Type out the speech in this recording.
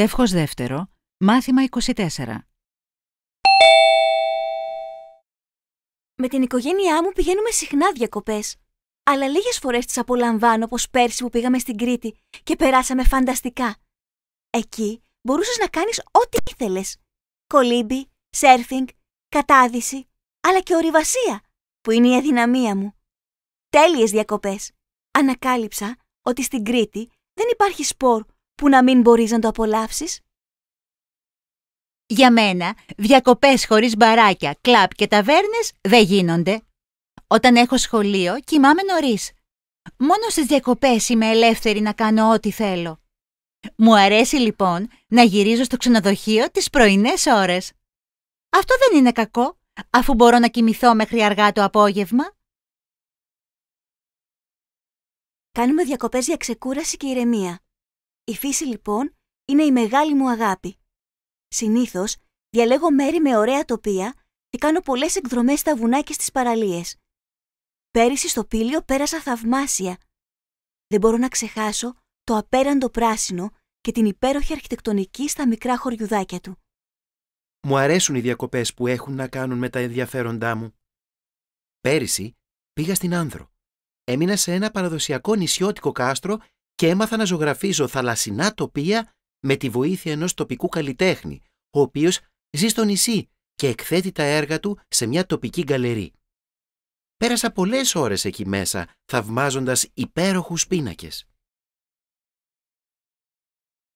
Τεύχος δεύτερο, μάθημα 24. Με την οικογένειά μου πηγαίνουμε συχνά διακοπές. Αλλά λίγες φορές τις απολαμβάνω όπως πέρσι που πήγαμε στην Κρήτη και περάσαμε φανταστικά. Εκεί μπορούσες να κάνεις ό,τι ήθελες. Κολύμπι, σέρφινγκ, κατάδυση, αλλά και ορειβασία, που είναι η αδυναμία μου. Τέλειες διακοπές. Ανακάλυψα ότι στην Κρήτη δεν υπάρχει σπορ που να μην μπορείς να το απολαύσεις. Για μένα, διακοπές χωρίς μπαράκια, κλαπ και ταβέρνες δεν γίνονται. Όταν έχω σχολείο, κοιμάμαι νωρίς. Μόνο στις διακοπές είμαι ελεύθερη να κάνω ό,τι θέλω. Μου αρέσει λοιπόν να γυρίζω στο ξενοδοχείο τις πρωινές ώρες. Αυτό δεν είναι κακό, αφού μπορώ να κοιμηθώ μέχρι αργά το απόγευμα. Κάνουμε διακοπές για ξεκούραση και ηρεμία. Η φύση λοιπόν είναι η μεγάλη μου αγάπη. Συνήθως διαλέγω μέρη με ωραία τοπία και κάνω πολλές εκδρομές στα βουνά και στις παραλίες. Πέρυσι στο πήλιο πέρασα θαυμάσια. Δεν μπορώ να ξεχάσω το απέραντο πράσινο και την υπέροχη αρχιτεκτονική στα μικρά χωριουδάκια του. Μου αρέσουν οι διακοπές που έχουν να κάνουν με τα ενδιαφέροντά μου. Πέρυσι πήγα στην Άνδρο. Έμεινα σε ένα παραδοσιακό νησιώτικο κάστρο και έμαθα να ζωγραφίζω θαλασσινά τοπία με τη βοήθεια ενός τοπικού καλλιτέχνη, ο οποίος ζει στο νησί και εκθέτει τα έργα του σε μια τοπική γκαλερί. Πέρασα πολλές ώρες εκεί μέσα, θαυμάζοντας υπέροχους πίνακες.